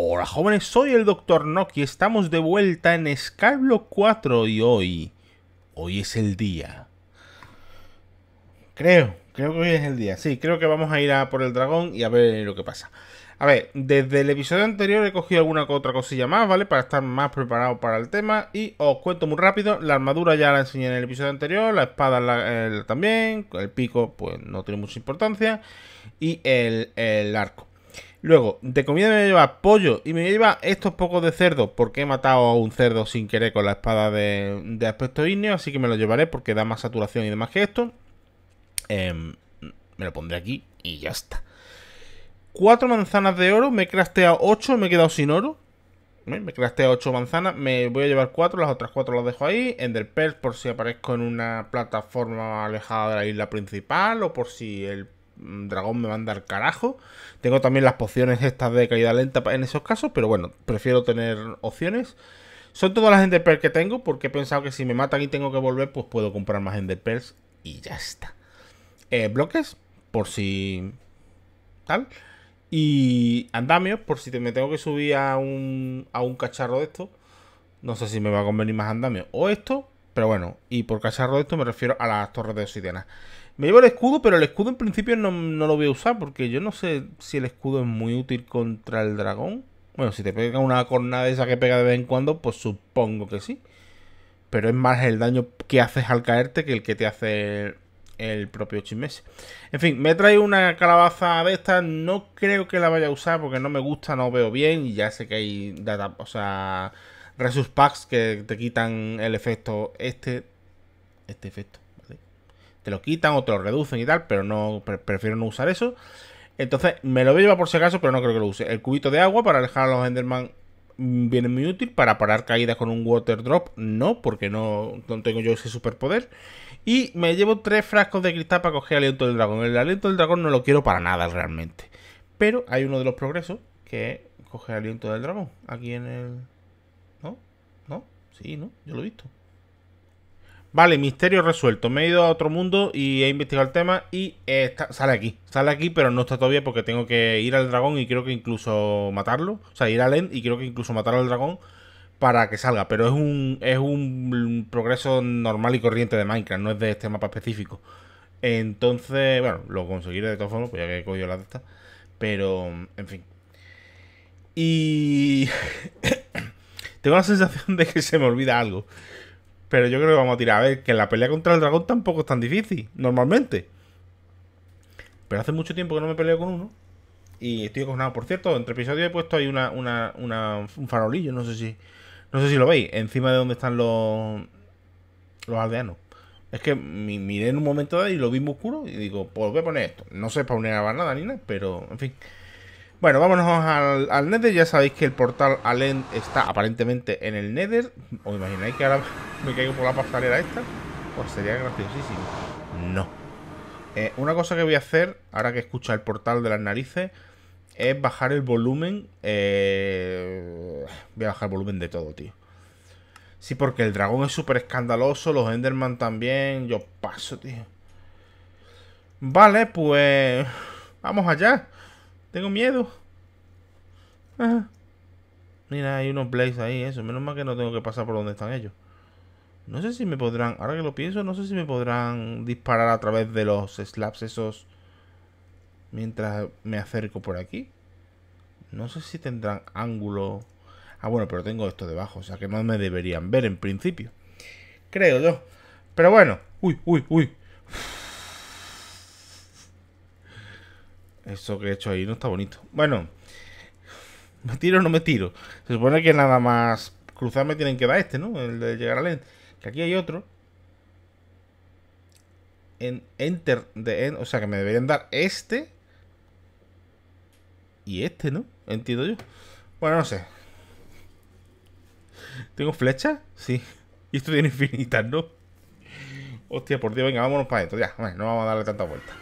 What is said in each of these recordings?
Hola jóvenes, soy el Dr. Nock y estamos de vuelta en Skyblock 4 y hoy, hoy es el día. Creo, creo que hoy es el día, sí, creo que vamos a ir a por el dragón y a ver lo que pasa. A ver, desde el episodio anterior he cogido alguna otra cosilla más, ¿vale? Para estar más preparado para el tema y os cuento muy rápido, la armadura ya la enseñé en el episodio anterior, la espada eh, también, el pico pues no tiene mucha importancia y el arco. Luego, de comida me lleva pollo y me lleva estos pocos de cerdo, porque he matado a un cerdo sin querer con la espada de, aspecto ígneo, así que me lo llevaré porque da más saturación y demás que esto. Em, me lo pondré aquí y ya está. Cuatro manzanas de oro, me he crafteado ocho, me he quedado sin oro. Me he crafteado ocho manzanas, me voy a llevar cuatro. las otras cuatro las dejo ahí. del Pearls por si aparezco en una plataforma alejada de la isla principal o por si el Mm, dragón me a al carajo. Tengo también las pociones estas de caída lenta en esos casos, pero bueno, prefiero tener opciones. Son todas las Enderpearls que tengo porque he pensado que si me matan y tengo que volver, pues puedo comprar más Enderpearls y ya está. Eh, bloques, por si tal. Y andamios, por si me tengo que subir a un, a un cacharro de estos No sé si me va a convenir más andamios o esto, pero bueno. Y por cacharro de esto me refiero a las torres de obsidiana. Me llevo el escudo, pero el escudo en principio no, lo voy a usar porque yo no sé si el escudo es muy útil contra el dragón. Bueno, si te pega una cornada esa que pega de vez en cuando, pues supongo que sí. Pero es más el daño que haces al caerte que el que te hace el, propio chismes. En fin, me trae una calabaza de estas. No creo que la vaya a usar porque no me gusta, no veo bien. Y ya sé que hay data, o sea, resus packs que te quitan el efecto este. Este efecto te lo quitan o te lo reducen y tal, pero no prefiero no usar eso. Entonces, me lo voy a llevar por si acaso, pero no creo que lo use. El cubito de agua para alejar a los Enderman mm, viene muy útil. Para parar caídas con un water drop, no, porque no, no tengo yo ese superpoder. Y me llevo tres frascos de cristal para coger aliento del dragón. El aliento del dragón no lo quiero para nada realmente. Pero hay uno de los progresos que es coger aliento del dragón. Aquí en el... ¿No? ¿No? Sí, ¿no? Yo lo he visto. Vale, misterio resuelto. Me he ido a otro mundo y he investigado el tema y sale aquí. Sale aquí, pero no está todavía porque tengo que ir al dragón y creo que incluso matarlo. O sea, ir al End y creo que incluso matar al dragón para que salga. Pero es un, es un progreso normal y corriente de Minecraft, no es de este mapa específico. Entonces, bueno, lo conseguiré de todas formas, pues ya que he la de Pero, en fin. Y... tengo la sensación de que se me olvida algo. Pero yo creo que vamos a tirar. A ver, que la pelea contra el dragón tampoco es tan difícil, normalmente. Pero hace mucho tiempo que no me peleo con uno. Y estoy nada Por cierto, entre episodios he puesto ahí una, una, un farolillo, no sé si. No sé si lo veis. Encima de donde están los. los aldeanos. Es que miré en un momento y lo vi muy oscuro y digo, pues voy a poner esto. No sé para una nada ni nada, pero en fin. Bueno, vámonos al, Nether. Ya sabéis que el portal Alend está aparentemente en el Nether. ¿Os imagináis que ahora me caigo por la pasarela esta? Pues sería graciosísimo. No. Eh, una cosa que voy a hacer, ahora que escucha el portal de las narices, es bajar el volumen. Eh, voy a bajar el volumen de todo, tío. Sí, porque el dragón es súper escandaloso, los Enderman también. Yo paso, tío. Vale, pues... Vamos allá. Tengo miedo. Mira, hay unos Blaze ahí, eso. Menos mal que no tengo que pasar por donde están ellos. No sé si me podrán, ahora que lo pienso, no sé si me podrán disparar a través de los slaps esos mientras me acerco por aquí. No sé si tendrán ángulo... Ah, bueno, pero tengo esto debajo, o sea que no me deberían ver en principio. Creo yo. Pero bueno. Uy, uy, uy. Eso que he hecho ahí no está bonito. Bueno, ¿me tiro o no me tiro? Se supone que nada más cruzarme tienen que dar este, ¿no? El de llegar al end. Que aquí hay otro. En enter de end. O sea que me deberían dar este. Y este, ¿no? Entiendo yo. Bueno, no sé. ¿Tengo flecha? Sí. Y esto tiene infinitas, ¿no? Hostia, por Dios, venga, vámonos para adentro, Ya, no vamos a darle tanta vuelta.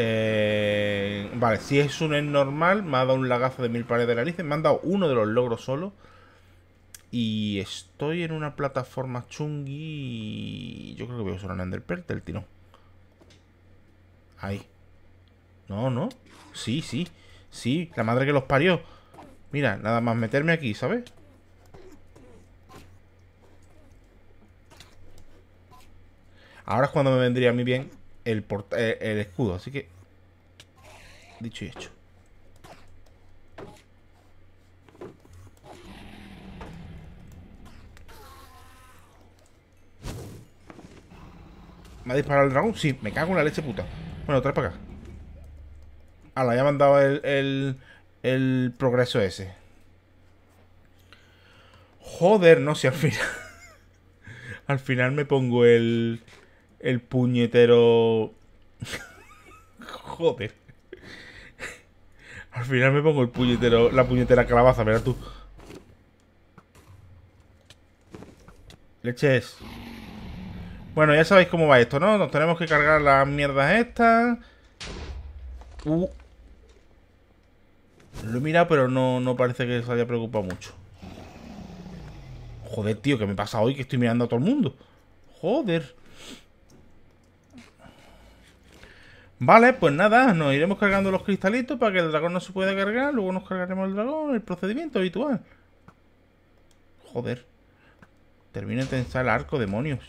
Eh, vale, si es un es normal, me ha dado un lagazo de mil pares de narices. Me han dado uno de los logros solo. Y estoy en una plataforma chungi. Yo creo que voy a usar un Enderpert del tiro Ahí. No, no. Sí, sí. Sí, la madre que los parió. Mira, nada más meterme aquí, ¿sabes? Ahora es cuando me vendría a mí bien eh, el, escudo. Así que... Dicho y hecho. ¿Me ha disparado el dragón? Sí, me cago en la leche puta. Bueno, trae para acá. Ah, la ya me han dado el, el, progreso ese. Joder, no sé, al final... al final me pongo el el puñetero... Joder. Al final me pongo el puñetero, la puñetera calabaza, Mira tú. Leches. Bueno, ya sabéis cómo va esto, ¿no? Nos tenemos que cargar las mierdas estas. Uh. Lo he mirado, pero no, no parece que se haya preocupado mucho. Joder, tío, ¿qué me pasa hoy que estoy mirando a todo el mundo? Joder. Vale, pues nada, nos iremos cargando los cristalitos para que el dragón no se pueda cargar. Luego nos cargaremos el dragón, el procedimiento habitual. Joder. Termino de tensar el arco, demonios.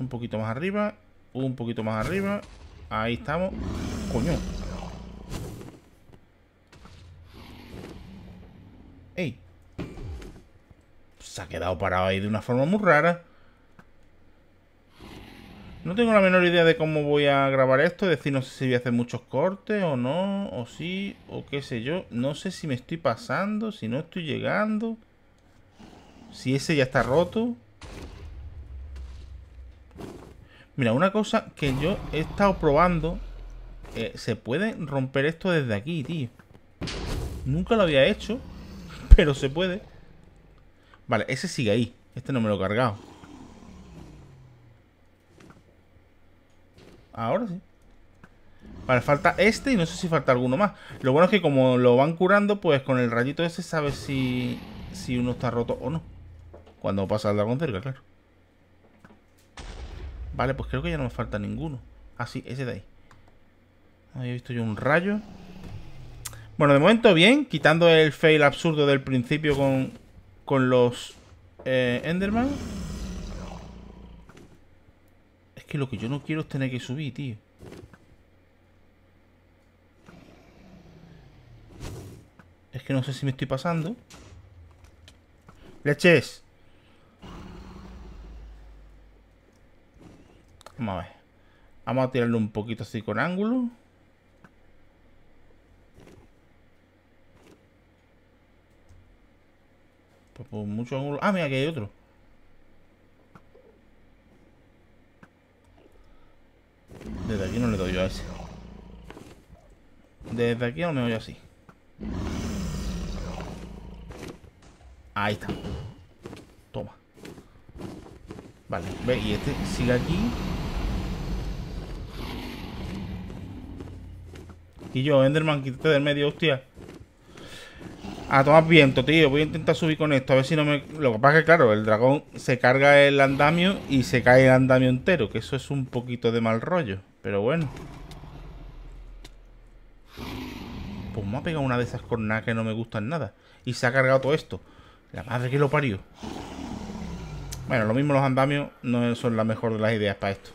Un poquito más arriba. Un poquito más arriba. Ahí estamos. Coño. Ey. Se ha quedado parado ahí de una forma muy rara. No tengo la menor idea de cómo voy a grabar esto, es decir, no sé si voy a hacer muchos cortes o no, o sí, o qué sé yo. No sé si me estoy pasando, si no estoy llegando, si ese ya está roto. Mira, una cosa que yo he estado probando, eh, se puede romper esto desde aquí, tío. Nunca lo había hecho, pero se puede. Vale, ese sigue ahí, este no me lo he cargado. Ahora sí. Vale, falta este y no sé si falta alguno más. Lo bueno es que como lo van curando, pues con el rayito ese sabes si, si uno está roto o no. Cuando pasa el dragón cerca, claro. Vale, pues creo que ya no me falta ninguno. Ah, sí, ese de ahí. he visto yo un rayo. Bueno, de momento bien, quitando el fail absurdo del principio con, los eh, Enderman que lo que yo no quiero es tener que subir, tío. Es que no sé si me estoy pasando. ¡Leches! Vamos a ver. Vamos a tirarlo un poquito así con ángulo. Pues por pues, mucho ángulo... Ah, mira, aquí hay otro. Desde aquí no le doy yo a ese. Desde aquí no me doy así. Ahí está. Toma. Vale, ve, y este sigue aquí. Y yo, Enderman, quítate del medio, hostia. A tomar viento, tío. Voy a intentar subir con esto. A ver si no me... Lo que pasa es que, claro, el dragón se carga el andamio y se cae el andamio entero. Que eso es un poquito de mal rollo. Pero bueno. Pues me ha pegado una de esas cornadas que no me gustan nada. Y se ha cargado todo esto. La madre que lo parió. Bueno, lo mismo los andamios no son la mejor de las ideas para esto.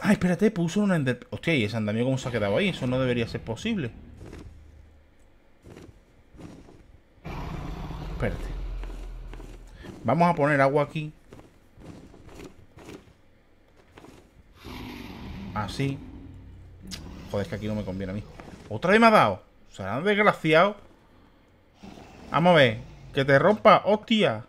Ah, espérate, puso una ender... Hostia, ¿y ese andamio cómo se ha quedado ahí? Eso no debería ser posible. Vamos a poner agua aquí. Así. Joder, es que aquí no me conviene a mí. Otra vez me ha dado. Serán desgraciado. Vamos a ver. Que te rompa. Hostia.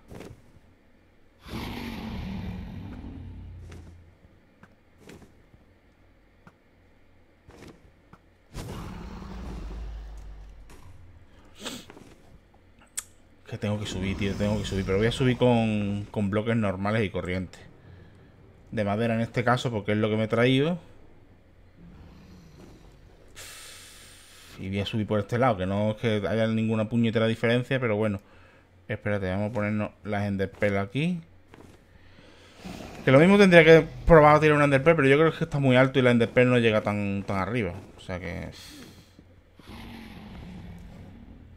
Que tengo que subir, tío, tengo que subir. Pero voy a subir con, bloques normales y corrientes. De madera en este caso, porque es lo que me he traído. Y voy a subir por este lado, que no es que haya ninguna puñetera diferencia, pero bueno. Espérate, vamos a ponernos las enderpel aquí. Que lo mismo tendría que probar a tirar un enderpel, pero yo creo que está muy alto y la enderpel no llega tan, tan arriba. O sea que...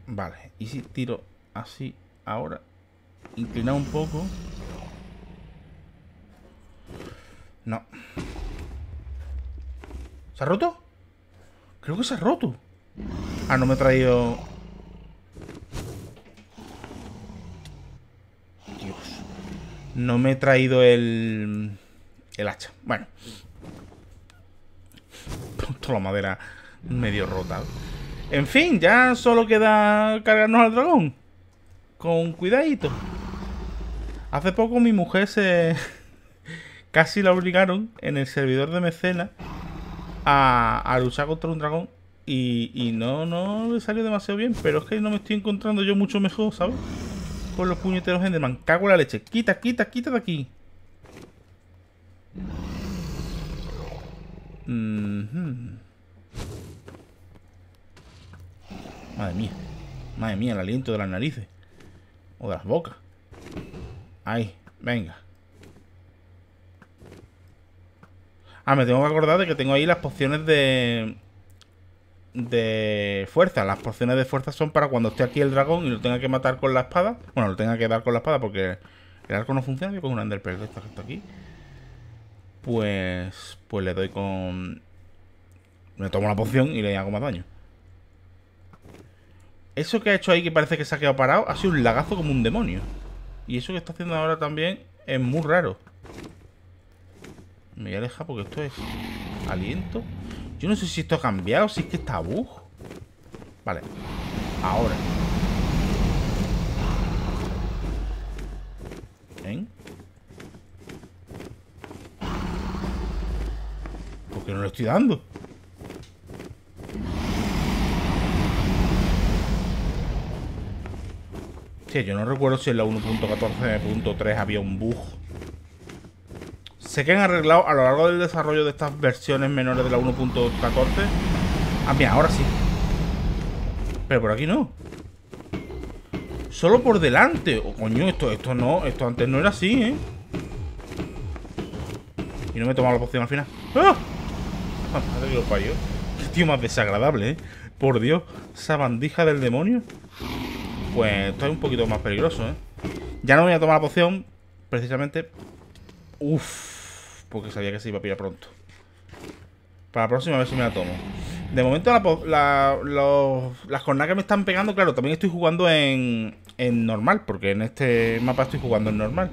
Vale, y si tiro así ahora inclinado un poco no ¿se ha roto? creo que se ha roto ah, no me he traído Dios no me he traído el el hacha bueno toda la madera medio rota en fin, ya solo queda cargarnos al dragón con cuidadito. Hace poco mi mujer se... casi la obligaron en el servidor de Mecena a, luchar contra un dragón y, no, no le salió demasiado bien, pero es que no me estoy encontrando yo mucho mejor, ¿sabes? Con los puñeteros Enderman. Cago en la leche. Quita, quita, quita de aquí. Madre mía. Madre mía, el aliento de las narices. O de las bocas. Ahí, venga. Ah, me tengo que acordar de que tengo ahí las pociones de... De fuerza. Las pociones de fuerza son para cuando esté aquí el dragón y lo tenga que matar con la espada. Bueno, lo tenga que dar con la espada porque el arco no funciona. Yo con un Enderpearl de esto aquí. Pues... Pues le doy con... Me tomo la poción y le hago más daño. Eso que ha hecho ahí que parece que se ha quedado parado ha sido un lagazo como un demonio. Y eso que está haciendo ahora también es muy raro. Me voy a alejar porque esto es aliento. Yo no sé si esto ha cambiado, si es que está bug. Vale. Ahora. ¿Ven? ¿Por qué no lo estoy dando? yo no recuerdo si en la 1.14.3 había un bug. Sé que han arreglado a lo largo del desarrollo de estas versiones menores de la 1.14. Ah, mira, ahora sí. Pero por aquí no. Solo por delante. Oh, coño, esto, esto no. Esto antes no era así, ¿eh? Y no me he tomado la poción al final. ¡Ah! Qué ah, tío más desagradable, ¿eh? Por Dios. Esa bandija del demonio. Pues esto un poquito más peligroso, ¿eh? Ya no voy a tomar la poción, precisamente. Uff, porque sabía que se iba a pillar pronto. Para la próxima vez ver si me la tomo. De momento las jornadas que me están pegando, claro, también estoy jugando en, en normal, porque en este mapa estoy jugando en normal.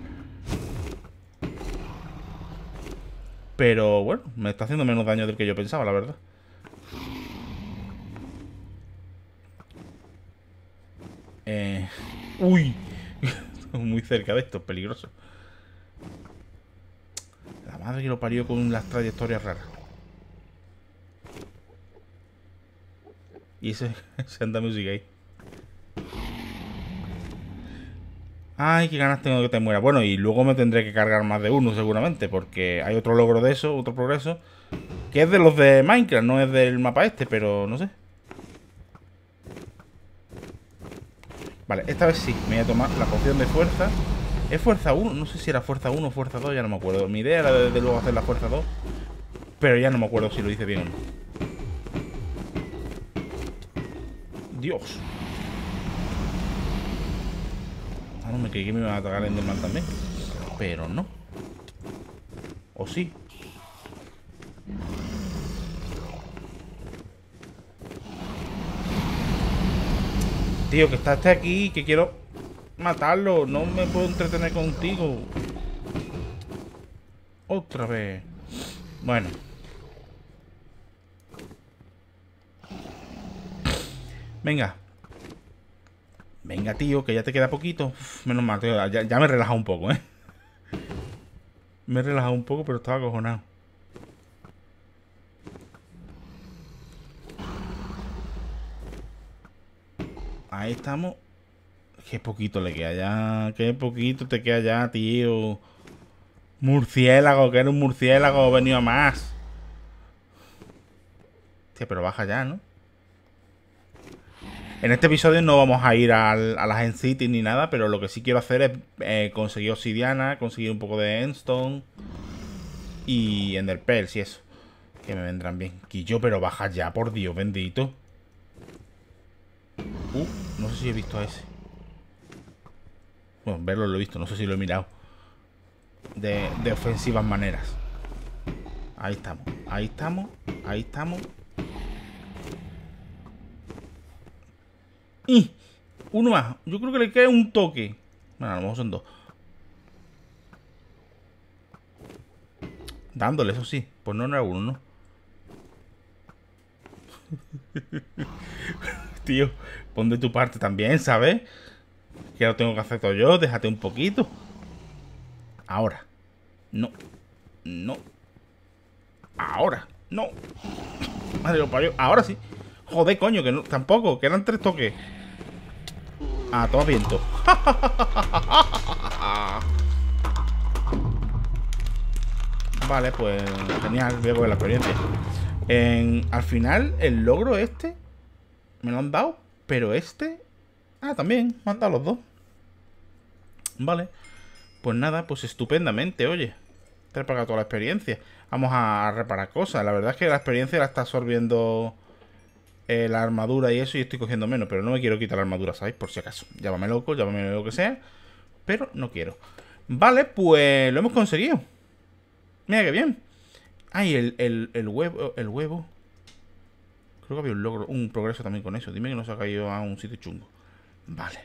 Pero bueno, me está haciendo menos daño del que yo pensaba, la verdad. Eh, uy, uy, muy cerca de esto, peligroso. La madre que lo parió con las trayectorias raras. Y ese, se anda music ahí. Ay, qué ganas tengo que te muera. Bueno, y luego me tendré que cargar más de uno seguramente, porque hay otro logro de eso, otro progreso, que es de los de Minecraft, no es del mapa este, pero no sé. Vale, esta vez sí, me voy a tomar la poción de fuerza. Es fuerza 1, no sé si era fuerza 1 o fuerza 2, ya no me acuerdo. Mi idea era desde luego hacer la fuerza 2, pero ya no me acuerdo si lo hice bien o no. Dios. Ah, no, me creí que me iba a atacar el mal también. Pero no. ¿O sí? Tío, que estás aquí, que quiero matarlo. No me puedo entretener contigo. Otra vez. Bueno. Venga. Venga, tío, que ya te queda poquito. menos mal, ya, me he relajado un poco, ¿eh? Me he relajado un poco, pero estaba cojonado ahí estamos. Qué poquito le queda ya. Qué poquito te queda ya, tío. Murciélago, que era un murciélago, Venía más. Hostia, pero baja ya, ¿no? En este episodio no vamos a ir a las City ni nada, pero lo que sí quiero hacer es eh, conseguir obsidiana, conseguir un poco de endstone y enderpearls y eso. Que me vendrán bien. Quillo, pero baja ya, por Dios bendito. Uh, no sé si he visto a ese. Bueno, verlo lo he visto, no sé si lo he mirado. De, ofensivas maneras. Ahí estamos, ahí estamos, ahí estamos. Y uno más. Yo creo que le queda un toque. Bueno, a lo mejor son dos. Dándole, eso sí. Pues no era uno, ¿no? tío. Pon de tu parte también, ¿sabes? Que lo tengo que hacer todo yo, déjate un poquito. Ahora. No. No. Ahora. No. Madre lo parió. Ahora sí. Joder, coño, que no. Tampoco, que eran tres toques. Ah, toma viento. vale, pues genial, veo la experiencia. En, al final, el logro este me lo han dado, pero este... Ah, también, me han dado los dos. Vale. Pues nada, pues estupendamente, oye. Te he pagado toda la experiencia. Vamos a reparar cosas. La verdad es que la experiencia la está absorbiendo eh, la armadura y eso y estoy cogiendo menos. Pero no me quiero quitar la armadura, ¿sabéis? Por si acaso. Llámame loco, llámame lo que sea. Pero no quiero. Vale, pues lo hemos conseguido. Mira que bien. Ay, el, el huevo. El huevo. Creo que había un logro, un progreso también con eso. Dime que no se ha caído a un sitio chungo. Vale.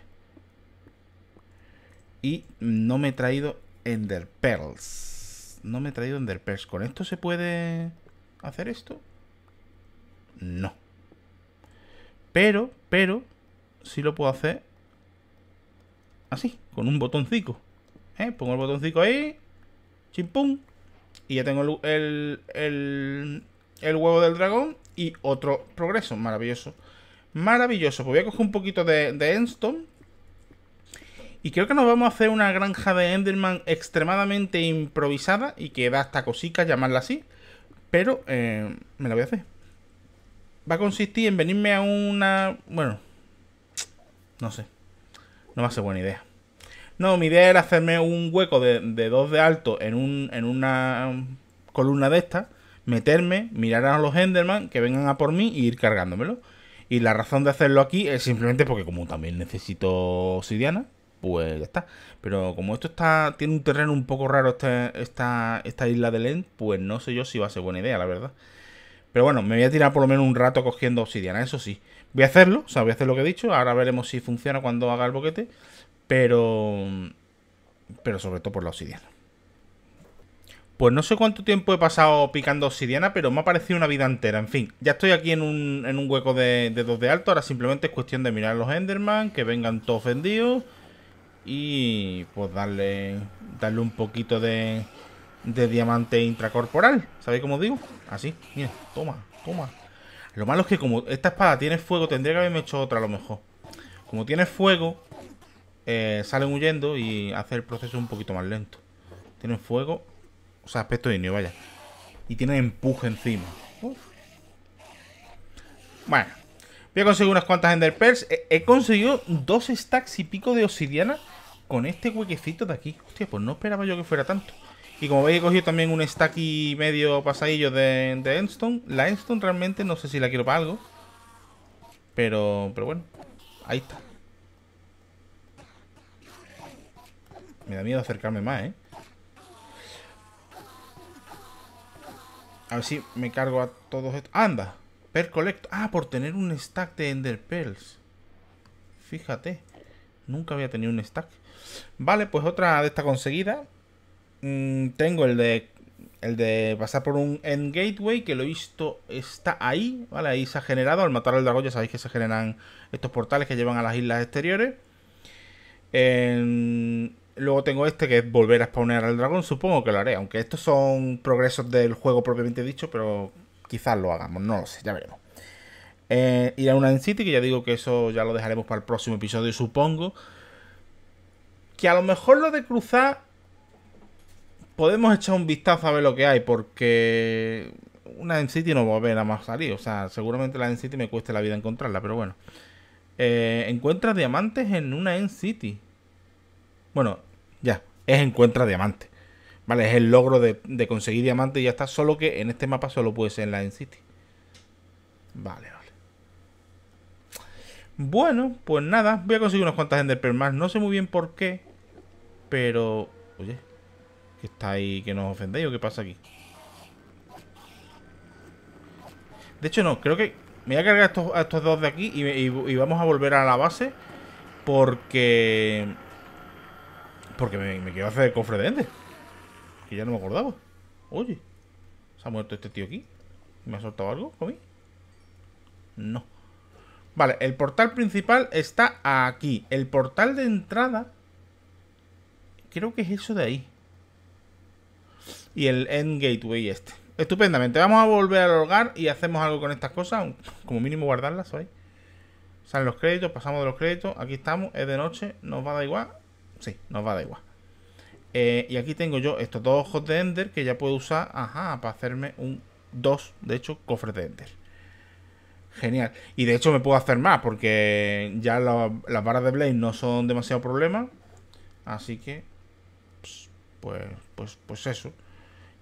Y no me he traído Ender Pearls. No me he traído Ender Pearls. ¿Con esto se puede hacer esto? No. Pero, pero, Si lo puedo hacer así, con un botoncito. ¿Eh? Pongo el botoncito ahí, chimpum, y ya tengo el, el huevo del dragón y otro progreso. Maravilloso. Maravilloso. Pues voy a coger un poquito de, de Endstone. Y creo que nos vamos a hacer una granja de Enderman extremadamente improvisada y que da esta cosica llamarla así. Pero eh, me la voy a hacer. Va a consistir en venirme a una... Bueno, no sé. No va a ser buena idea. No, mi idea era hacerme un hueco de, dos de alto en, un, en una columna de esta meterme, mirar a los Enderman, que vengan a por mí y ir cargándomelo. Y la razón de hacerlo aquí es simplemente porque como también necesito obsidiana, pues ya está. Pero como esto está tiene un terreno un poco raro este, esta, esta isla de Lent, pues no sé yo si va a ser buena idea, la verdad. Pero bueno, me voy a tirar por lo menos un rato cogiendo obsidiana, eso sí. Voy a hacerlo, o sea, voy a hacer lo que he dicho. Ahora veremos si funciona cuando haga el boquete. Pero... Pero sobre todo por la obsidiana. Pues no sé cuánto tiempo he pasado picando obsidiana, pero me ha parecido una vida entera. En fin, ya estoy aquí en un, hueco de, dos de alto. Ahora simplemente es cuestión de mirar a los Enderman, que vengan todos vendidos Y pues darle, darle un poquito de, de diamante intracorporal. ¿Sabéis cómo digo? Así, mira, toma, toma. Lo malo es que como esta espada tiene fuego, tendría que haberme hecho otra a lo mejor. Como tiene fuego, eh, salen huyendo y hace el proceso un poquito más lento. Tiene fuego o sea, aspecto niño, vaya. Y tiene empuje encima. Bueno. Voy a conseguir unas cuantas Ender He, conseguido dos stacks y pico de obsidiana con este huequecito de aquí. Hostia, pues no esperaba yo que fuera tanto. Y como veis, he cogido también un stack y medio pasadillo de, de Endstone. La Endstone realmente no sé si la quiero para algo. Pero, pero bueno, ahí está. Me da miedo acercarme más, ¿eh? A ver si me cargo a todos estos. ¡Anda! Per collect. Ah, por tener un stack de Ender Pearls. Fíjate. Nunca había tenido un stack. Vale, pues otra de esta conseguida. Mm, tengo el de. El de pasar por un end gateway, que lo he visto, está ahí, ¿vale? Ahí se ha generado, al matar al dragón ya sabéis que se generan estos portales que llevan a las islas exteriores. En, Luego tengo este que es volver a spawnear al dragón. Supongo que lo haré, aunque estos son progresos del juego propiamente dicho, pero quizás lo hagamos, no lo sé, ya veremos. Eh, ir a una City, que ya digo que eso ya lo dejaremos para el próximo episodio, supongo. Que a lo mejor lo de cruzar podemos echar un vistazo a ver lo que hay, porque una end city no va a haber a más salir. O sea, seguramente la end city me cueste la vida encontrarla, pero bueno. Eh, encuentra encuentras diamantes en una end city bueno, ya, es encuentra diamante. ¿Vale? Es el logro de, conseguir diamante y ya está. Solo que en este mapa solo puede ser en la End City. Vale, vale. Bueno, pues nada. Voy a conseguir unas cuantas Enderpearl más. No sé muy bien por qué. Pero... Oye. ¿Qué está ahí que nos ofendéis o qué pasa aquí? De hecho, no. Creo que... Me voy a cargar a estos, dos de aquí y vamos a volver a la base. Porque... Porque me, quedo quiero hacer el cofre de ende Que ya no me acordaba. Oye, ¿se ha muerto este tío aquí? ¿Me ha soltado algo con No. Vale, el portal principal está aquí. El portal de entrada... Creo que es eso de ahí. Y el end gateway este. Estupendamente. Vamos a volver al hogar y hacemos algo con estas cosas. Como mínimo guardarlas, hoy Salen los créditos, pasamos de los créditos. Aquí estamos, es de noche, nos va a da igual. Sí, nos va da igual. Eh, y aquí tengo yo estos dos ojos de Ender que ya puedo usar, para hacerme un dos, de hecho, cofres de Ender. Genial. Y de hecho me puedo hacer más porque ya las varas de Blade no son demasiado problema. Así que, pues, pues, pues eso.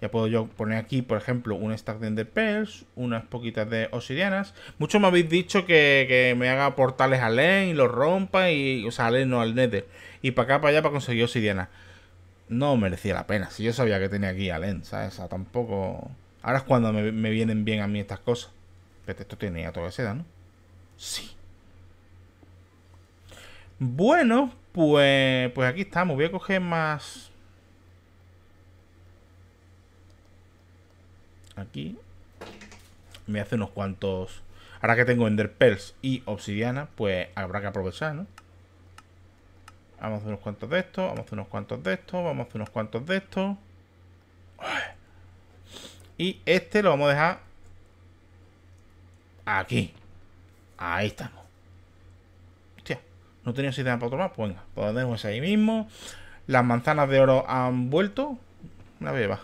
Ya puedo yo poner aquí, por ejemplo, un stack de Ender unas poquitas de obsidianas. Muchos me habéis dicho que, me haga portales a LEN y los rompa y... O sea, no, al Nether. Y para acá, para allá, para conseguir obsidianas. No merecía la pena. Si yo sabía que tenía aquí a LEN, ¿sabes? O sea, tampoco... Ahora es cuando me, vienen bien a mí estas cosas. Pero esto tenía toda edad, ¿no? Sí. Bueno, pues, pues aquí estamos. Voy a coger más aquí. Me hace unos cuantos... Ahora que tengo Ender Pearls y Obsidiana, pues habrá que aprovechar, ¿no? Vamos a hacer unos cuantos de estos, vamos a hacer unos cuantos de estos, vamos a hacer unos cuantos de estos. Y este lo vamos a dejar aquí. Ahí estamos. Hostia, no tenía sistema para otro más Pues venga, pues dejo ahí mismo. Las manzanas de oro han vuelto. Una beba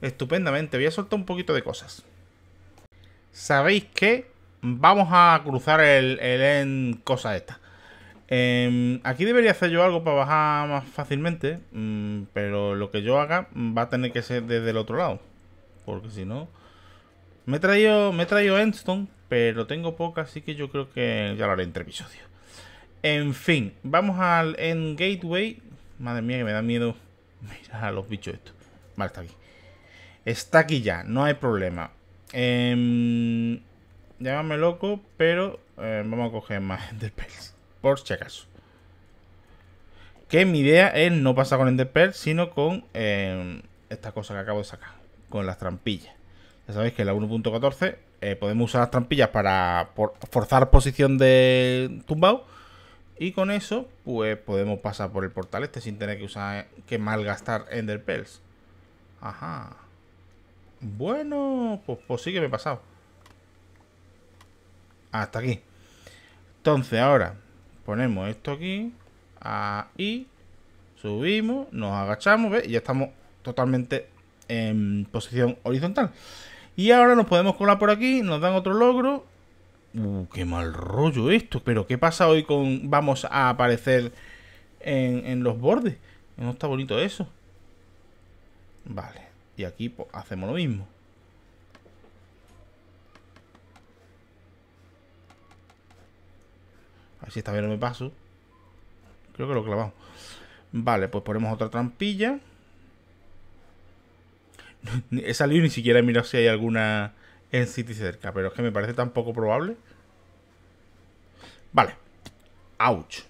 estupendamente. Voy a soltar un poquito de cosas. ¿Sabéis que Vamos a cruzar el, el en cosa esta. Em, aquí debería hacer yo algo para bajar más fácilmente, mm, pero lo que yo haga va a tener que ser desde el otro lado. Porque si no... Me he traído, me he traído Endstone, pero tengo poca, así que yo creo que ya lo haré entre episodios. En fin, vamos al End Gateway. Madre mía, que me da miedo. Mira a los bichos estos. Vale, está aquí. Está aquí ya, no hay problema. Em, llámame loco, pero eh, vamos a coger más Enderpearls, por si acaso. Que mi idea es no pasar con Enderpearl, sino con em, esta cosa que acabo de sacar, con las trampillas. Ya sabéis que en la 1.14 eh, podemos usar las trampillas para forzar posición de tumbado. Y con eso, pues podemos pasar por el portal este sin tener que usar que malgastar Enderpearls. Ajá. Bueno, pues, pues, sí que me he pasado. Hasta aquí. Entonces ahora ponemos esto aquí. Ahí. Subimos, nos agachamos, Y ya estamos totalmente en posición horizontal. Y ahora nos podemos colar por aquí, nos dan otro logro. Uh, qué mal rollo esto. Pero ¿qué pasa hoy con vamos a aparecer en los bordes? No está bonito eso. Vale. Y aquí pues, hacemos lo mismo. Así está bien no me paso. Creo que lo clavamos. Vale, pues ponemos otra trampilla. he salido ni siquiera he mirado si hay alguna en City cerca, pero es que me parece tan poco probable. Vale. Ouch.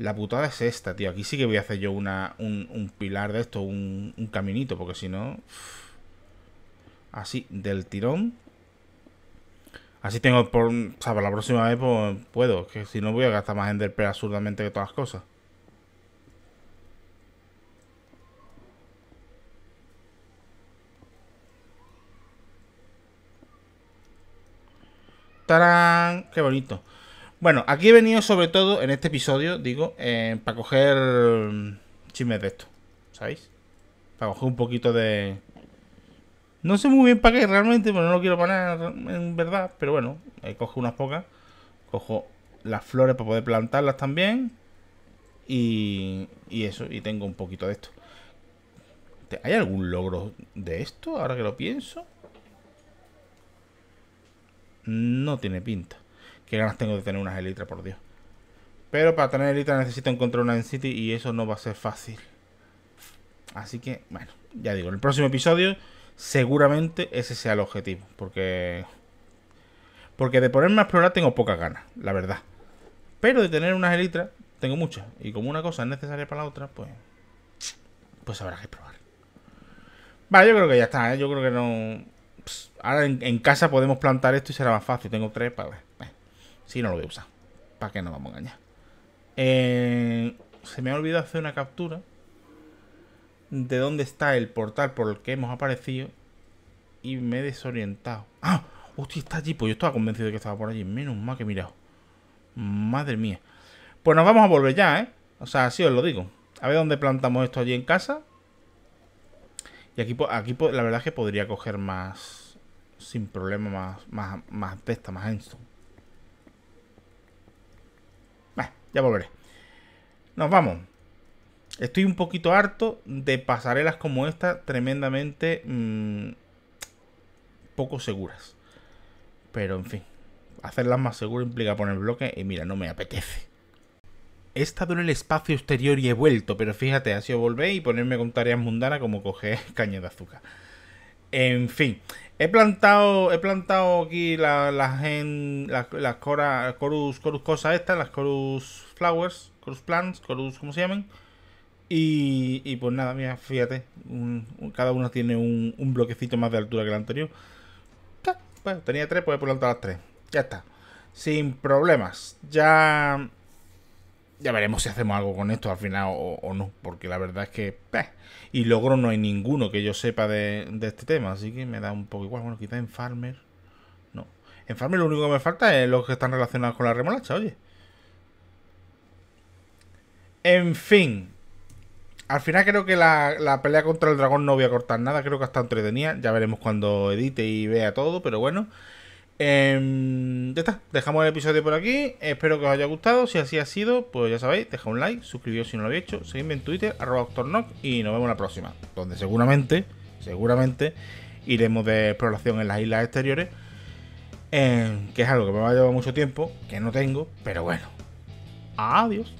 La putada es esta, tío. Aquí sí que voy a hacer yo una, un, pilar de esto, un, caminito, porque si no... Así, del tirón. Así tengo por... O sea, para la próxima vez pues, puedo. Que si no voy a gastar más Enderpearl absurdamente que todas las cosas. ¡Tarán! ¡Qué bonito! Bueno, aquí he venido sobre todo, en este episodio, digo, eh, para coger chismes de esto, ¿sabéis? Para coger un poquito de... No sé muy bien para qué realmente, pero no lo quiero poner en verdad, pero bueno, eh, cojo unas pocas, cojo las flores para poder plantarlas también y, y eso, y tengo un poquito de esto. ¿Hay algún logro de esto ahora que lo pienso? No tiene pinta. Qué ganas tengo de tener unas Elytra, por Dios. Pero para tener Elytra necesito encontrar una en City y eso no va a ser fácil. Así que, bueno, ya digo, en el próximo episodio seguramente ese sea el objetivo. Porque... Porque de ponerme a explorar tengo pocas ganas, la verdad. Pero de tener unas elitras, tengo muchas. Y como una cosa es necesaria para la otra, pues... Pues habrá que probar. Vale, yo creo que ya está, ¿eh? Yo creo que no... ahora en, en, casa podemos plantar esto y será más fácil. Tengo tres para ver. Si no lo voy a usar. ¿Para qué nos vamos a engañar? Eh, se me ha olvidado hacer una captura de dónde está el portal por el que hemos aparecido y me he desorientado. ¡Ah! Hostia, está allí. Pues yo estaba convencido de que estaba por allí. Menos mal que he mirado. Madre mía. Pues nos vamos a volver ya, ¿eh? O sea, así os lo digo. A ver dónde plantamos esto allí en casa. Y aquí, aquí la verdad es que podría coger más... Sin problema, más, más, más de más Einstein. Ya volveré. Nos vamos. Estoy un poquito harto de pasarelas como esta, tremendamente mm, poco seguras. Pero en fin, hacerlas más seguras implica poner bloque y mira, no me apetece. He estado en el espacio exterior y he vuelto, pero fíjate, así volvé volver y ponerme con tareas mundanas como coger caña de azúcar. En fin, he plantado, he plantado aquí las la las, corus, corus cosas estas, las corus flowers, corus plants, corus, como se llaman? Y, y pues nada, mira, fíjate, cada una tiene un, bloquecito más de altura que el anterior. Bueno, tenía tres, pues he plantado las tres. Ya está. Sin problemas. Ya ya veremos si hacemos algo con esto al final o, no, porque la verdad es que... Eh, y logro no hay ninguno que yo sepa de, este tema, así que me da un poco igual. Bueno, quizá en Farmer... No. En Farmer lo único que me falta es los que están relacionados con la remolacha, oye. En fin. Al final creo que la, la pelea contra el dragón no voy a cortar nada, creo que hasta entretenida. Ya veremos cuando edite y vea todo, pero bueno. Em, ya está, dejamos el episodio por aquí. Espero que os haya gustado. Si así ha sido, pues ya sabéis, dejad un like, suscribíos si no lo habéis hecho, seguidme en Twitter, arroba y nos vemos la próxima. Donde seguramente, seguramente, iremos de exploración en las islas exteriores. Em, que es algo que me va a llevar mucho tiempo, que no tengo, pero bueno. Adiós.